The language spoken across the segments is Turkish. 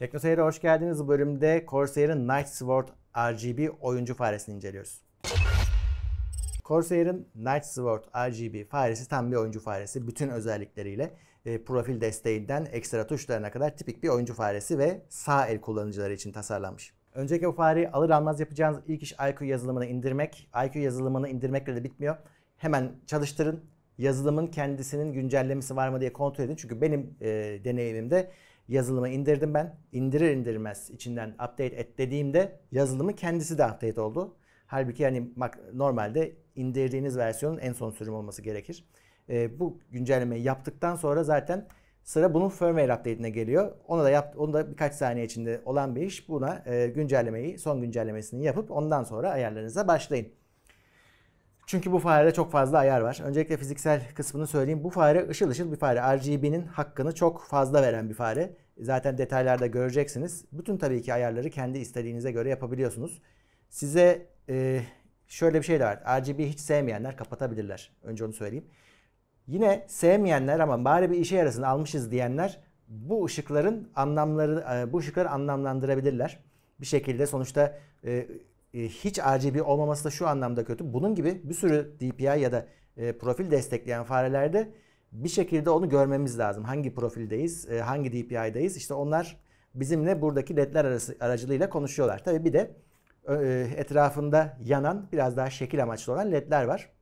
Teknoseyir'e hoş geldiniz. Bu bölümde Corsair'in Night Sword RGB oyuncu faresini inceliyoruz. Corsair'in Night Sword RGB faresi tam bir oyuncu faresi. Bütün özellikleriyle e, profil desteğinden ekstra tuşlarına kadar tipik bir oyuncu faresi ve sağ el kullanıcıları için tasarlanmış. Öncelikle bu fareyi alır almaz yapacağınız ilk iş IQ yazılımını indirmek. IQ yazılımını indirmekle de bitmiyor. Hemen çalıştırın. Yazılımın kendisinin güncellemesi var mı diye kontrol edin. Çünkü benim e, deneyimimde yazılımı indirdim ben. İndirir indirmez içinden update et dediğimde yazılımı kendisi de update oldu. Halbuki yani normalde indirdiğiniz versiyonun en son sürüm olması gerekir. E, bu güncellemeyi yaptıktan sonra zaten sıra bunun firmware update'ine geliyor. Ona da yaptı, onu da birkaç saniye içinde olan bir iş. Buna e, güncellemeyi, son güncellemesini yapıp ondan sonra ayarlarınıza başlayın. Çünkü bu farede çok fazla ayar var. Öncelikle fiziksel kısmını söyleyeyim. Bu fare ışıl ışıl bir fare. RGB'nin hakkını çok fazla veren bir fare. Zaten detaylarda göreceksiniz. Bütün tabii ki ayarları kendi istediğinize göre yapabiliyorsunuz. Size e, şöyle bir şey de var. RGB hiç sevmeyenler kapatabilirler. Önce onu söyleyeyim. Yine sevmeyenler ama bari bir işe yarasın almışız diyenler bu ışıkların anlamları, e, bu ışıkları anlamlandırabilirler. Bir şekilde sonuçta e, e, hiç RGB olmaması da şu anlamda kötü. Bunun gibi bir sürü DPI ya da e, profil destekleyen farelerde bir şekilde onu görmemiz lazım. Hangi profildeyiz, e, hangi DPI'deyiz? İşte onlar bizimle buradaki ledler arası, aracılığıyla konuşuyorlar. Tabii bir de etrafında yanan biraz daha şekil amaçlı olan ledler var.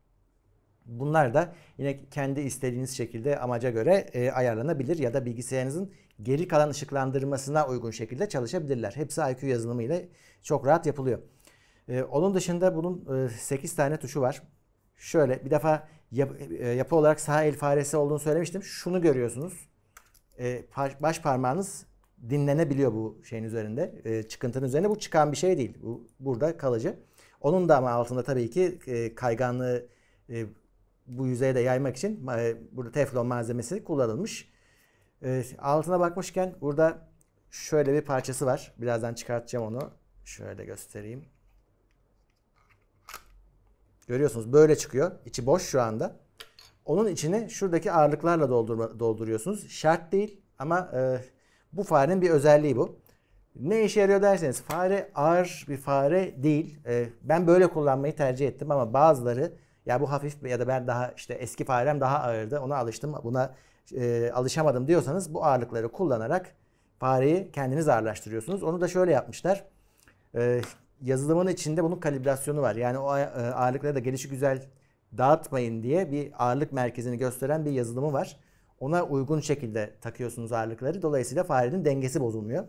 Bunlar da yine kendi istediğiniz şekilde amaca göre e, ayarlanabilir ya da bilgisayarınızın geri kalan ışıklandırmasına uygun şekilde çalışabilirler. Hepsi IQ yazılımı ile çok rahat yapılıyor. Ee, onun dışında bunun e, 8 tane tuşu var. Şöyle bir defa e, yapı olarak sağ el faresi olduğunu söylemiştim. Şunu görüyorsunuz. E, baş parmağınız dinlenebiliyor bu şeyin üzerinde. E, çıkıntının üzerinde. Bu çıkan bir şey değil. Bu burada kalıcı. Onun da ama altında tabii ki e, kayganlığı bu yüzeye de yaymak için burada teflon malzemesi kullanılmış. altına bakmışken burada şöyle bir parçası var. Birazdan çıkartacağım onu. Şöyle göstereyim. Görüyorsunuz böyle çıkıyor. İçi boş şu anda. Onun içini şuradaki ağırlıklarla doldurma, dolduruyorsunuz. Şart değil ama e, bu farenin bir özelliği bu. Ne işe yarıyor derseniz fare ağır bir fare değil. E, ben böyle kullanmayı tercih ettim ama bazıları ya bu hafif ya da ben daha işte eski farem daha ağırdı ona alıştım buna e, alışamadım diyorsanız bu ağırlıkları kullanarak fareyi kendiniz ağırlaştırıyorsunuz. Onu da şöyle yapmışlar. E, yazılımın içinde bunun kalibrasyonu var. Yani o e, ağırlıkları da gelişi güzel dağıtmayın diye bir ağırlık merkezini gösteren bir yazılımı var. Ona uygun şekilde takıyorsunuz ağırlıkları. Dolayısıyla farenin dengesi bozulmuyor.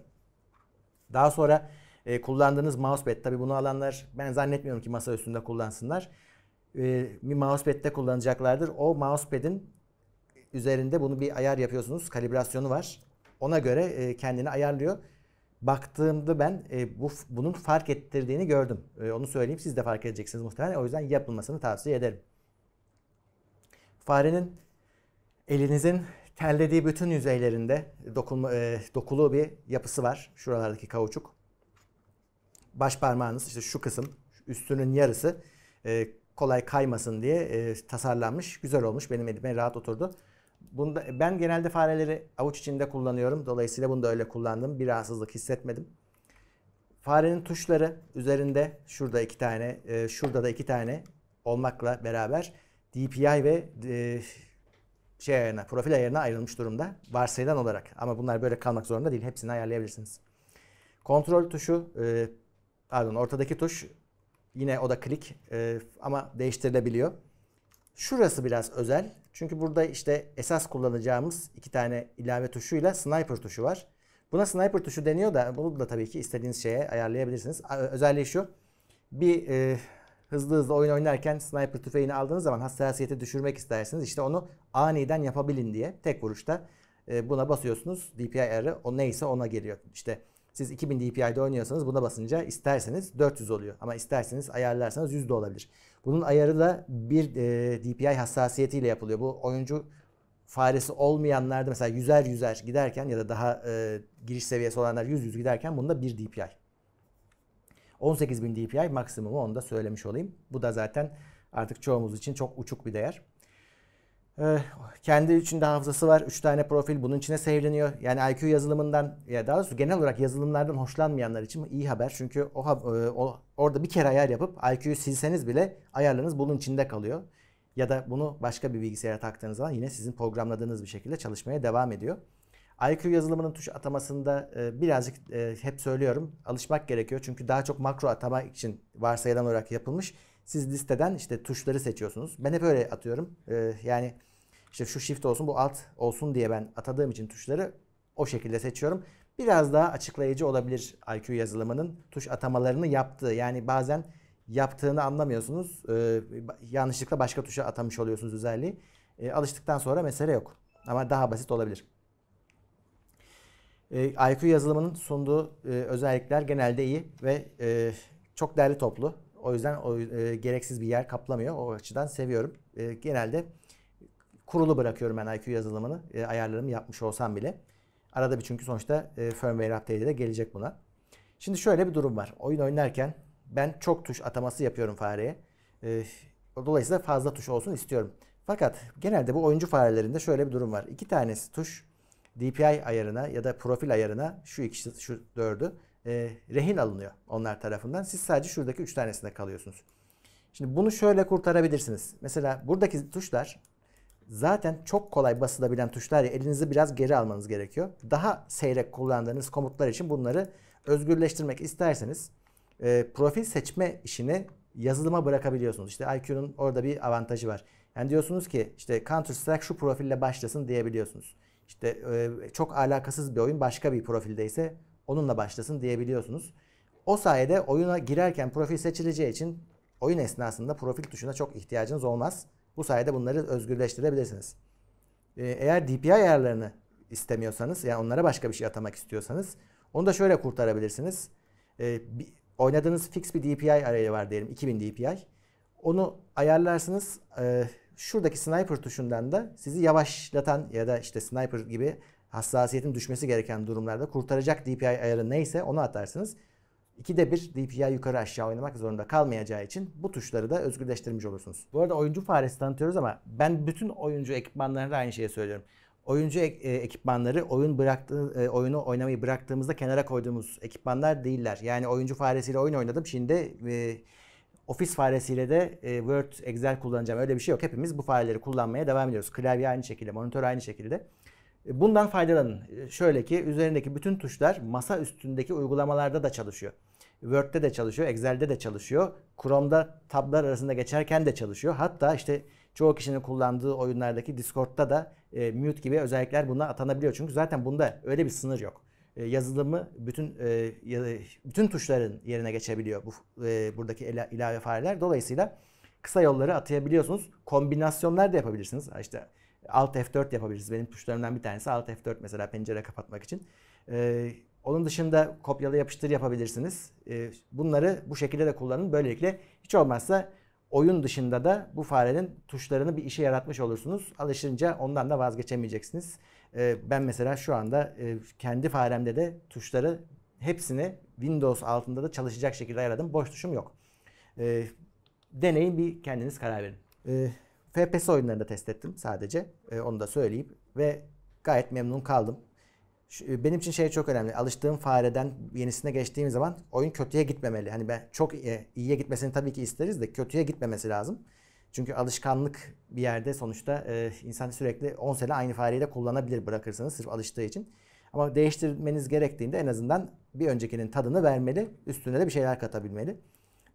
Daha sonra e, kullandığınız mousepad, tabi bunu alanlar ben zannetmiyorum ki masa üstünde kullansınlar. E, bir mousepad'de kullanacaklardır. O mousepad'in üzerinde bunu bir ayar yapıyorsunuz. Kalibrasyonu var. Ona göre e, kendini ayarlıyor baktığımda ben e, bu bunun fark ettirdiğini gördüm. E, onu söyleyeyim siz de fark edeceksiniz muhtemelen. O yüzden yapılmasını tavsiye ederim. Farenin elinizin tellediği bütün yüzeylerinde dokunma, e, dokulu bir yapısı var. Şuralardaki kauçuk. Baş parmağınız işte şu kısım üstünün yarısı e, kolay kaymasın diye e, tasarlanmış. Güzel olmuş. Benim elime rahat oturdu. Bunda, ben genelde fareleri avuç içinde kullanıyorum. Dolayısıyla bunu da öyle kullandım. Bir rahatsızlık hissetmedim. Farenin tuşları üzerinde şurada iki tane, e, şurada da iki tane olmakla beraber DPI ve e, şey ayarına, profil ayarına ayrılmış durumda. Varsayılan olarak. Ama bunlar böyle kalmak zorunda değil. Hepsini ayarlayabilirsiniz. Kontrol tuşu, e, pardon ortadaki tuş yine o da klik e, ama değiştirilebiliyor. Şurası biraz özel. Çünkü burada işte esas kullanacağımız iki tane ilave tuşuyla sniper tuşu var. Buna sniper tuşu deniyor da bunu da tabii ki istediğiniz şeye ayarlayabilirsiniz. Özelliği şu. Bir e, hızlı hızlı oyun oynarken sniper tüfeğini aldığınız zaman hassasiyeti düşürmek istersiniz. İşte onu aniden yapabilin diye tek vuruşta e, buna basıyorsunuz. DPI ayarı o neyse ona geliyor. İşte siz 2000 DPI'de oynuyorsanız buna basınca isterseniz 400 oluyor. Ama isterseniz ayarlarsanız 100 de olabilir. Bunun ayarı da bir e, DPI hassasiyetiyle yapılıyor. Bu oyuncu faresi olmayanlarda mesela yüzer yüzer giderken ya da daha e, giriş seviyesi olanlar yüz yüz giderken bunda bir DPI. 18.000 DPI maksimumu onu da söylemiş olayım. Bu da zaten artık çoğumuz için çok uçuk bir değer. Eh, kendi içinde hafızası var. üç tane profil bunun içine seyreniyor. Yani IQ yazılımından ya daha doğrusu genel olarak yazılımlardan hoşlanmayanlar için iyi haber. Çünkü o, eh, o orada bir kere ayar yapıp IQ'yu silseniz bile ayarlarınız bunun içinde kalıyor. Ya da bunu başka bir bilgisayara taktığınız zaman yine sizin programladığınız bir şekilde çalışmaya devam ediyor. IQ yazılımının tuş atamasında eh, birazcık hep söylüyorum alışmak gerekiyor. Çünkü daha çok makro atama için varsayılan olarak yapılmış. Siz listeden işte tuşları seçiyorsunuz. Ben hep öyle atıyorum. Yani işte şu shift olsun bu alt olsun diye ben atadığım için tuşları o şekilde seçiyorum. Biraz daha açıklayıcı olabilir IQ yazılımının tuş atamalarını yaptığı. Yani bazen yaptığını anlamıyorsunuz. Ee, yanlışlıkla başka tuşa atamış oluyorsunuz özelliği. Ee, alıştıktan sonra mesele yok. Ama daha basit olabilir. Ee, IQ yazılımının sunduğu e, özellikler genelde iyi ve e, çok değerli toplu. O yüzden o, e, gereksiz bir yer kaplamıyor. O açıdan seviyorum. E, genelde kurulu bırakıyorum ben IQ yazılımını. E, ayarlarımı yapmış olsam bile. Arada bir çünkü sonuçta e, firmware update de gelecek buna. Şimdi şöyle bir durum var. Oyun oynarken ben çok tuş ataması yapıyorum fareye. E, dolayısıyla fazla tuş olsun istiyorum. Fakat genelde bu oyuncu farelerinde şöyle bir durum var. İki tanesi tuş DPI ayarına ya da profil ayarına şu ikisi şu dördü e, rehin alınıyor onlar tarafından. Siz sadece şuradaki üç tanesinde kalıyorsunuz. Şimdi bunu şöyle kurtarabilirsiniz. Mesela buradaki tuşlar zaten çok kolay basılabilen tuşlar ya elinizi biraz geri almanız gerekiyor. Daha seyrek kullandığınız komutlar için bunları özgürleştirmek isterseniz e, profil seçme işini yazılıma bırakabiliyorsunuz. İşte IQ'nun orada bir avantajı var. Yani diyorsunuz ki işte Counter Strike şu profille başlasın diyebiliyorsunuz. İşte e, çok alakasız bir oyun başka bir profildeyse onunla başlasın diyebiliyorsunuz. O sayede oyuna girerken profil seçileceği için oyun esnasında profil tuşuna çok ihtiyacınız olmaz. Bu sayede bunları özgürleştirebilirsiniz. Ee, eğer DPI ayarlarını istemiyorsanız yani onlara başka bir şey atamak istiyorsanız onu da şöyle kurtarabilirsiniz. Ee, oynadığınız fix bir DPI arayı var diyelim 2000 DPI. Onu ayarlarsınız. Ee, şuradaki sniper tuşundan da sizi yavaşlatan ya da işte sniper gibi hassasiyetin düşmesi gereken durumlarda kurtaracak DPI ayarı neyse onu atarsınız. İkide bir DPI yukarı aşağı oynamak zorunda kalmayacağı için bu tuşları da özgürleştirmiş olursunuz. Bu arada oyuncu faresi tanıtıyoruz ama ben bütün oyuncu ekipmanlarına aynı şeyi söylüyorum. Oyuncu ek- ekipmanları oyun bıraktığı e, oyunu oynamayı bıraktığımızda kenara koyduğumuz ekipmanlar değiller. Yani oyuncu faresiyle oyun oynadım. Şimdi e, ofis faresiyle de e, Word, Excel kullanacağım. Öyle bir şey yok. Hepimiz bu fareleri kullanmaya devam ediyoruz. Klavye aynı şekilde, monitör aynı şekilde. E, bundan faydalanın. E, şöyle ki üzerindeki bütün tuşlar masa üstündeki uygulamalarda da çalışıyor. Word'de de çalışıyor, Excel'de de çalışıyor. Chrome'da tablar arasında geçerken de çalışıyor. Hatta işte çoğu kişinin kullandığı oyunlardaki Discord'da da e, mute gibi özellikler buna atanabiliyor. Çünkü zaten bunda öyle bir sınır yok. E, yazılımı bütün e, bütün tuşların yerine geçebiliyor bu e, buradaki ila, ilave fareler. Dolayısıyla kısa yolları atayabiliyorsunuz. Kombinasyonlar da yapabilirsiniz. İşte Alt F4 yapabiliriz Benim tuşlarımdan bir tanesi Alt F4 mesela pencere kapatmak için. E, onun dışında kopyala yapıştır yapabilirsiniz. Ee, bunları bu şekilde de kullanın. Böylelikle hiç olmazsa oyun dışında da bu farenin tuşlarını bir işe yaratmış olursunuz. Alışınca ondan da vazgeçemeyeceksiniz. Ee, ben mesela şu anda e, kendi faremde de tuşları hepsini Windows altında da çalışacak şekilde ayarladım. Boş tuşum yok. Ee, deneyin bir kendiniz karar verin. FPS oyunlarını da test ettim sadece. Onu da söyleyip ve gayet memnun kaldım. E, benim için şey çok önemli. Alıştığım fareden yenisine geçtiğim zaman oyun kötüye gitmemeli. Hani ben çok iyi, e, iyiye gitmesini tabii ki isteriz de kötüye gitmemesi lazım. Çünkü alışkanlık bir yerde sonuçta e, insan sürekli 10 sene aynı fareyi de kullanabilir bırakırsanız sırf alıştığı için. Ama değiştirmeniz gerektiğinde en azından bir öncekinin tadını vermeli, üstüne de bir şeyler katabilmeli.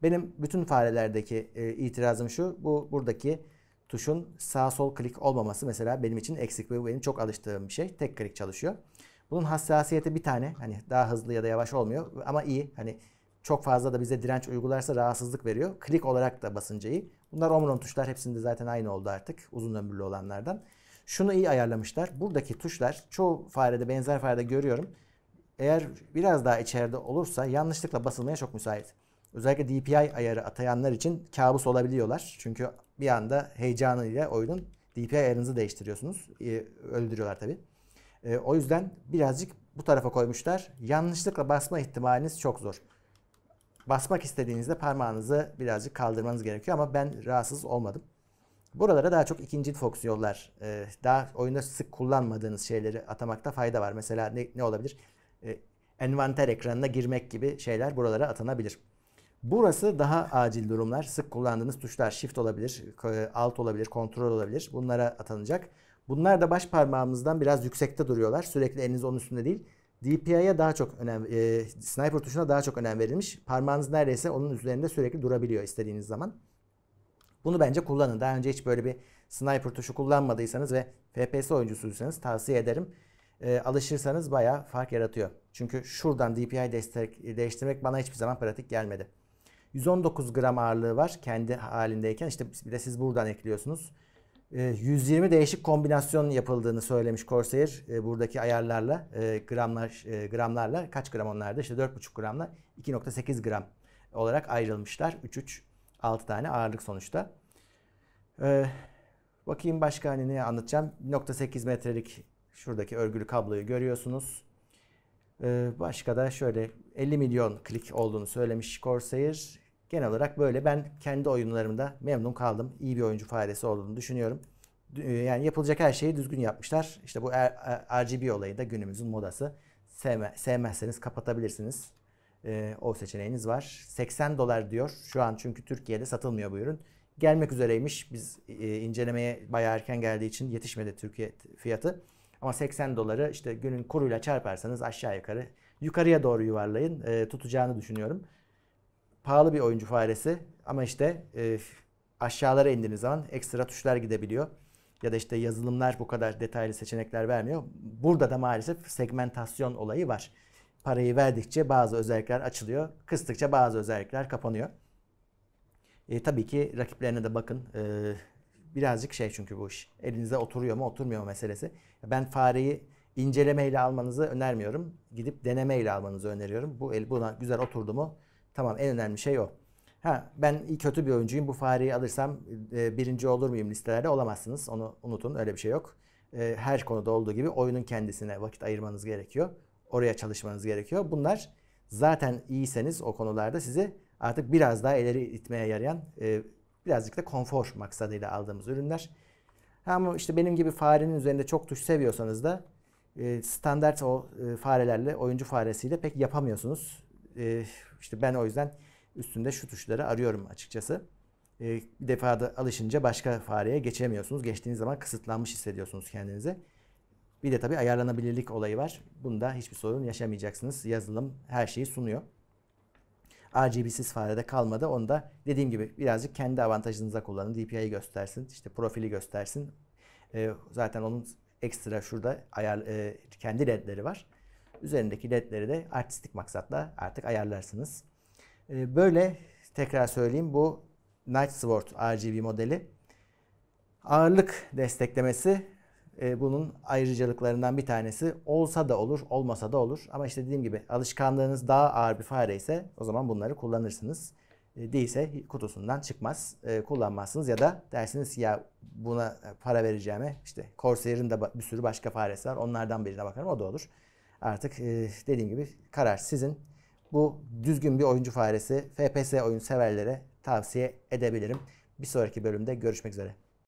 Benim bütün farelerdeki e, itirazım şu, bu buradaki tuşun sağ sol klik olmaması mesela benim için eksik ve bu benim çok alıştığım bir şey. Tek klik çalışıyor. Bunun hassasiyeti bir tane. Hani daha hızlı ya da yavaş olmuyor ama iyi. Hani çok fazla da bize direnç uygularsa rahatsızlık veriyor. Klik olarak da basınca iyi. Bunlar Omron tuşlar hepsinde zaten aynı oldu artık uzun ömürlü olanlardan. Şunu iyi ayarlamışlar. Buradaki tuşlar çoğu farede benzer farede görüyorum. Eğer biraz daha içeride olursa yanlışlıkla basılmaya çok müsait. Özellikle DPI ayarı atayanlar için kabus olabiliyorlar. Çünkü bir anda heyecanıyla oyunun DPI ayarınızı değiştiriyorsunuz. Öldürüyorlar tabii. E, o yüzden birazcık bu tarafa koymuşlar. Yanlışlıkla basma ihtimaliniz çok zor. Basmak istediğinizde parmağınızı birazcık kaldırmanız gerekiyor ama ben rahatsız olmadım. Buralara daha çok ikinci fonksiyonlar, e, daha oyunda sık kullanmadığınız şeyleri atamakta fayda var. Mesela ne, ne olabilir? E, envanter ekranına girmek gibi şeyler buralara atanabilir. Burası daha acil durumlar. Sık kullandığınız tuşlar Shift olabilir, e, Alt olabilir, Ctrl olabilir. Bunlara atanacak. Bunlar da baş parmağımızdan biraz yüksekte duruyorlar. Sürekli eliniz onun üstünde değil. DPI'ye daha çok önem, e, sniper tuşuna daha çok önem verilmiş. Parmağınız neredeyse onun üzerinde sürekli durabiliyor istediğiniz zaman. Bunu bence kullanın. Daha önce hiç böyle bir sniper tuşu kullanmadıysanız ve FPS oyuncusuysanız tavsiye ederim. E, alışırsanız bayağı fark yaratıyor. Çünkü şuradan DPI destek, değiştirmek bana hiçbir zaman pratik gelmedi. 119 gram ağırlığı var kendi halindeyken. İşte bir de siz buradan ekliyorsunuz. 120 ee, değişik kombinasyon yapıldığını söylemiş Corsair e, buradaki ayarlarla, e, gramlar, e, gramlarla kaç gram onlarda? İşte 4,5 gramla 2,8 gram olarak ayrılmışlar. 3-3 6 tane ağırlık sonuçta. Ee, bakayım başka hani ne anlatacağım. 1.8 metrelik şuradaki örgülü kabloyu görüyorsunuz. Ee, başka da şöyle 50 milyon klik olduğunu söylemiş Corsair. Genel olarak böyle ben kendi oyunlarımda memnun kaldım. İyi bir oyuncu faresi olduğunu düşünüyorum. E, yani yapılacak her şeyi düzgün yapmışlar. İşte bu RGB er, er, olayı da günümüzün modası. Sevme, sevmezseniz kapatabilirsiniz. Ee, o seçeneğiniz var. 80 dolar diyor. Şu an çünkü Türkiye'de satılmıyor bu ürün. Gelmek üzereymiş. Biz e, incelemeye bayağı erken geldiği için yetişmedi Türkiye fiyatı. Ama 80 doları işte günün kuruyla çarparsanız aşağı yukarı yukarıya doğru yuvarlayın e, tutacağını düşünüyorum pahalı bir oyuncu faresi ama işte e, aşağılara indiğiniz zaman ekstra tuşlar gidebiliyor. Ya da işte yazılımlar bu kadar detaylı seçenekler vermiyor. Burada da maalesef segmentasyon olayı var. Parayı verdikçe bazı özellikler açılıyor. Kıstıkça bazı özellikler kapanıyor. E, tabii ki rakiplerine de bakın. E, birazcık şey çünkü bu iş. Elinize oturuyor mu oturmuyor mu meselesi. Ben fareyi incelemeyle almanızı önermiyorum. Gidip denemeyle almanızı öneriyorum. Bu el buna güzel oturdu mu Tamam en önemli şey o. Ha ben kötü bir oyuncuyum bu fareyi alırsam e, birinci olur muyum listelerde olamazsınız. Onu unutun öyle bir şey yok. E, her konuda olduğu gibi oyunun kendisine vakit ayırmanız gerekiyor. Oraya çalışmanız gerekiyor. Bunlar zaten iyiyseniz o konularda sizi artık biraz daha ileri itmeye yarayan e, birazcık da konfor maksadıyla aldığımız ürünler. Ama işte benim gibi farenin üzerinde çok tuş seviyorsanız da e, standart o e, farelerle, oyuncu faresiyle pek yapamıyorsunuz e, işte ben o yüzden üstünde şu tuşları arıyorum açıkçası. E, bir defa da alışınca başka fareye geçemiyorsunuz. Geçtiğiniz zaman kısıtlanmış hissediyorsunuz kendinizi. Bir de tabii ayarlanabilirlik olayı var. Bunda hiçbir sorun yaşamayacaksınız. Yazılım her şeyi sunuyor. RGB'siz farede kalmadı. Onu da dediğim gibi birazcık kendi avantajınıza kullanın. DPI'yi göstersin, işte profili göstersin. E, zaten onun ekstra şurada ayar e, kendi ledleri var. Üzerindeki ledleri de artistik maksatla artık ayarlarsınız. Ee, böyle tekrar söyleyeyim bu Night Sword RGB modeli. Ağırlık desteklemesi e, bunun ayrıcalıklarından bir tanesi olsa da olur, olmasa da olur. Ama işte dediğim gibi alışkanlığınız daha ağır bir fare ise o zaman bunları kullanırsınız. E, değilse kutusundan çıkmaz, e, kullanmazsınız ya da dersiniz ya buna para vereceğime işte Corsair'in de bir sürü başka faresi var onlardan birine bakarım o da olur artık e, dediğim gibi karar sizin. Bu düzgün bir oyuncu faresi FPS oyun severlere tavsiye edebilirim. Bir sonraki bölümde görüşmek üzere.